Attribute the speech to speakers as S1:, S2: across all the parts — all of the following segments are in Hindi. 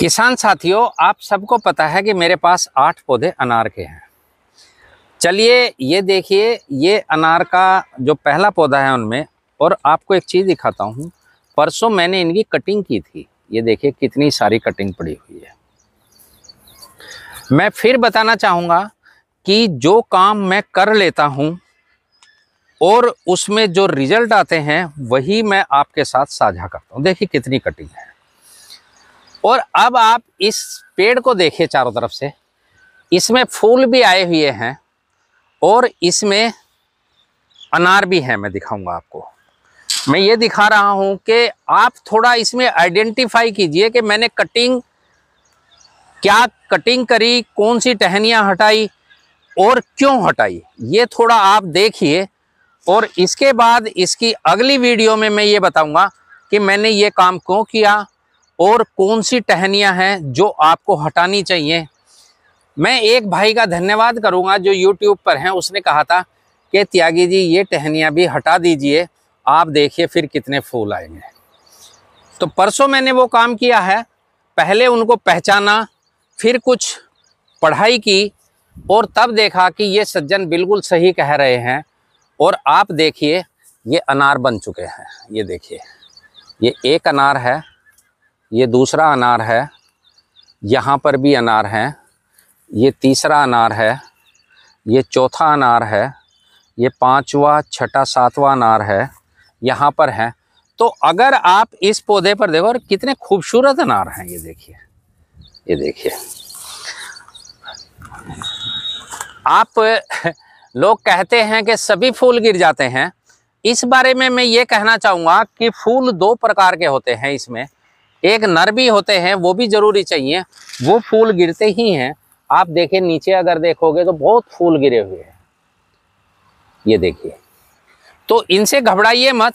S1: किसान साथियों आप सबको पता है कि मेरे पास आठ पौधे अनार के हैं चलिए ये देखिए ये अनार का जो पहला पौधा है उनमें और आपको एक चीज़ दिखाता हूँ परसों मैंने इनकी कटिंग की थी ये देखिए कितनी सारी कटिंग पड़ी हुई है मैं फिर बताना चाहूँगा कि जो काम मैं कर लेता हूँ और उसमें जो रिजल्ट आते हैं वही मैं आपके साथ साझा करता हूँ देखिए कितनी कटिंग है और अब आप इस पेड़ को देखिए चारों तरफ से इसमें फूल भी आए हुए हैं और इसमें अनार भी है मैं दिखाऊंगा आपको मैं ये दिखा रहा हूँ कि आप थोड़ा इसमें आइडेंटिफाई कीजिए कि मैंने कटिंग क्या कटिंग करी कौन सी टहनियाँ हटाई और क्यों हटाई ये थोड़ा आप देखिए और इसके बाद इसकी अगली वीडियो में मैं ये बताऊंगा कि मैंने ये काम क्यों किया और कौन सी टहनियाँ हैं जो आपको हटानी चाहिए मैं एक भाई का धन्यवाद करूँगा जो यूट्यूब पर हैं उसने कहा था कि त्यागी जी ये टहनियाँ भी हटा दीजिए आप देखिए फिर कितने फूल आएंगे तो परसों मैंने वो काम किया है पहले उनको पहचाना फिर कुछ पढ़ाई की और तब देखा कि ये सज्जन बिल्कुल सही कह रहे हैं और आप देखिए ये अनार बन चुके हैं ये देखिए ये एक अनार है ये दूसरा अनार है यहाँ पर भी अनार हैं ये तीसरा अनार है ये चौथा अनार है ये पांचवा छठा सातवां अनार है यहाँ पर है तो अगर आप इस पौधे पर देखो और कितने खूबसूरत अनार हैं ये देखिए ये देखिए आप लोग कहते हैं कि सभी फूल गिर जाते हैं इस बारे में मैं ये कहना चाहूँगा कि फूल दो प्रकार के होते हैं इसमें एक नर भी होते हैं वो भी जरूरी चाहिए वो फूल गिरते ही हैं आप देखें नीचे अगर देखोगे तो बहुत फूल गिरे हुए हैं ये देखिए तो इनसे घबराइए मत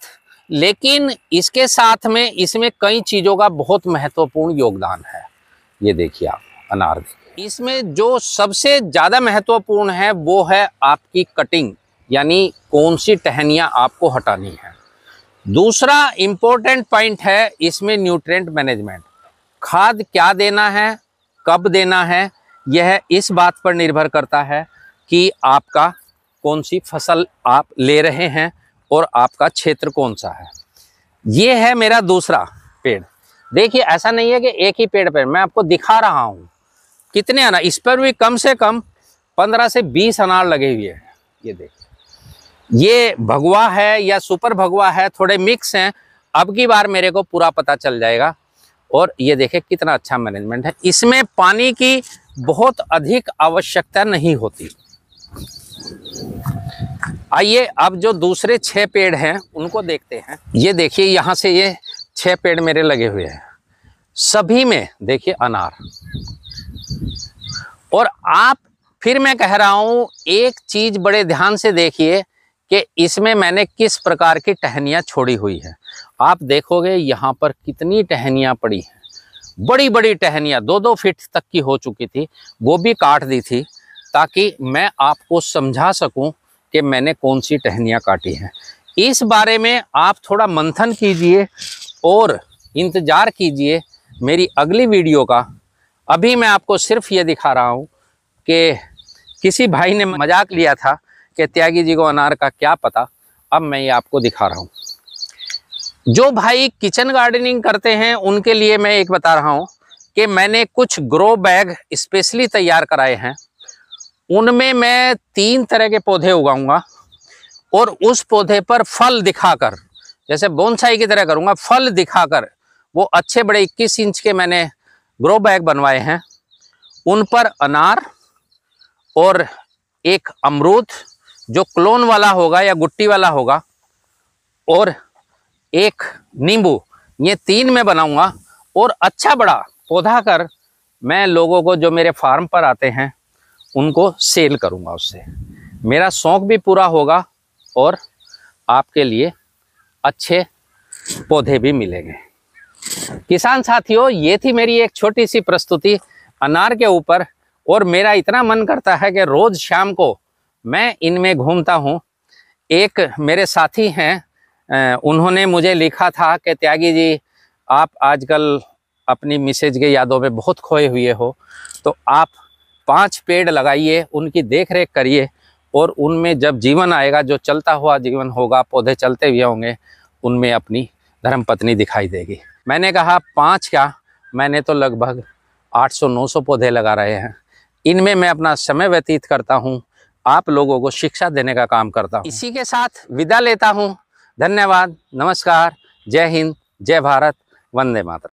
S1: लेकिन इसके साथ में इसमें कई चीज़ों का बहुत महत्वपूर्ण योगदान है ये देखिए आप अनार देखिए इसमें जो सबसे ज़्यादा महत्वपूर्ण है वो है आपकी कटिंग यानी कौन सी टहनिया आपको हटानी है दूसरा इम्पोर्टेंट पॉइंट है इसमें न्यूट्रेंट मैनेजमेंट खाद क्या देना है कब देना है यह इस बात पर निर्भर करता है कि आपका कौन सी फसल आप ले रहे हैं और आपका क्षेत्र कौन सा है ये है मेरा दूसरा पेड़ देखिए ऐसा नहीं है कि एक ही पेड़ पर मैं आपको दिखा रहा हूँ कितने अनार इस पर भी कम से कम पंद्रह से बीस अनार लगे हुए हैं ये देखिए ये भगवा है या सुपर भगवा है थोड़े मिक्स हैं अब की बार मेरे को पूरा पता चल जाएगा और ये देखे कितना अच्छा मैनेजमेंट है इसमें पानी की बहुत अधिक आवश्यकता नहीं होती आइए अब जो दूसरे छह पेड़ हैं उनको देखते हैं ये देखिए यहाँ से ये छह पेड़ मेरे लगे हुए हैं सभी में देखिए अनार और आप फिर मैं कह रहा हूं एक चीज़ बड़े ध्यान से देखिए कि इसमें मैंने किस प्रकार की टहनियाँ छोड़ी हुई है आप देखोगे यहाँ पर कितनी टहनियाँ पड़ी हैं बड़ी बड़ी टहनियाँ दो दो फिट तक की हो चुकी थी वो भी काट दी थी ताकि मैं आपको समझा सकूं कि मैंने कौन सी टहनियाँ काटी हैं इस बारे में आप थोड़ा मंथन कीजिए और इंतज़ार कीजिए मेरी अगली वीडियो का अभी मैं आपको सिर्फ ये दिखा रहा हूँ कि किसी भाई ने मजाक लिया था कि त्यागी जी को अनार का क्या पता अब मैं ये आपको दिखा रहा हूँ जो भाई किचन गार्डनिंग करते हैं उनके लिए मैं एक बता रहा हूँ कि मैंने कुछ ग्रो बैग स्पेशली तैयार कराए हैं उनमें मैं तीन तरह के पौधे उगाऊंगा और उस पौधे पर फल दिखाकर जैसे बोनसाई की तरह करूँगा फल दिखाकर वो अच्छे बड़े 21 इंच के मैंने ग्रो बैग बनवाए हैं उन पर अनार और एक अमरूद जो क्लोन वाला होगा या गुट्टी वाला होगा और एक नींबू ये तीन मैं बनाऊंगा और अच्छा बड़ा पौधा कर मैं लोगों को जो मेरे फार्म पर आते हैं उनको सेल करूंगा उससे मेरा शौक़ भी पूरा होगा और आपके लिए अच्छे पौधे भी मिलेंगे किसान साथियों ये थी मेरी एक छोटी सी प्रस्तुति अनार के ऊपर और मेरा इतना मन करता है कि रोज़ शाम को मैं इनमें घूमता हूँ एक मेरे साथी हैं उन्होंने मुझे लिखा था कि त्यागी जी आप आजकल अपनी मिसेज के यादों में बहुत खोए हुए हो तो आप पांच पेड़ लगाइए उनकी देख रेख करिए और उनमें जब जीवन आएगा जो चलता हुआ जीवन होगा पौधे चलते हुए होंगे उनमें अपनी धर्मपत्नी दिखाई देगी मैंने कहा पाँच क्या मैंने तो लगभग 800-900 पौधे लगा रहे हैं इनमें मैं अपना समय व्यतीत करता हूँ आप लोगों को शिक्षा देने का काम करता हूँ इसी के साथ विदा लेता हूँ धन्यवाद नमस्कार जय हिंद जय भारत वंदे मातरम